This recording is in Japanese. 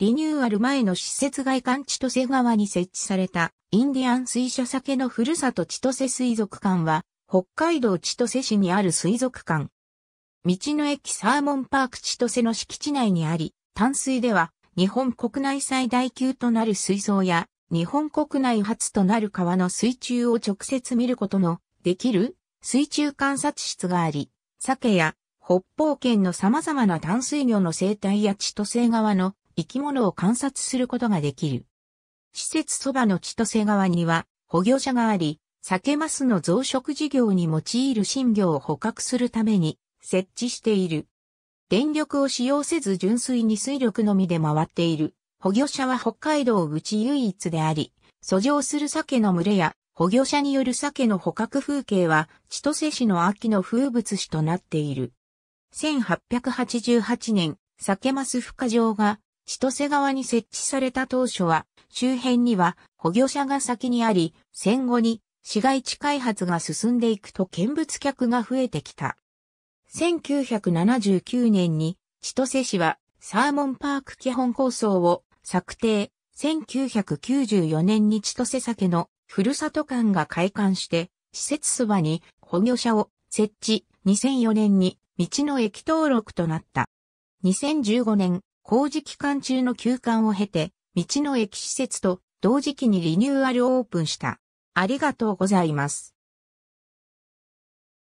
リニューアル前の施設外観千歳川に設置されたインディアン水車酒のふるさと千歳水族館は北海道千歳市にある水族館。道の駅サーモンパーク千歳の敷地内にあり、淡水では日本国内最大級となる水槽や日本国内初となる川の水中を直接見ることのできる水中観察室があり、鮭や北方圏の様々な淡水魚の生態や千歳川の生き物を観察することができる。施設そばの千歳川には捕魚者があり、サケマスの増殖事業に用いる新魚を捕獲するために設置している。電力を使用せず純粋に水力のみで回っている。捕魚者は北海道うち唯一であり、遡上するケの群れや捕魚者によるケの捕獲風景は千歳市の秋の風物詩となっている。1888年、鮭マス孵化場が千歳川に設置された当初は、周辺には保護者が先にあり、戦後に市街地開発が進んでいくと見物客が増えてきた。1979年に千歳市はサーモンパーク基本構想を策定。1994年に千歳酒のふるさと館が開館して、施設そばに保護者を設置。2004年に道の駅登録となった。2015年、工事期間中の休館を経て、道の駅施設と同時期にリニューアルオープンした。ありがとうございます。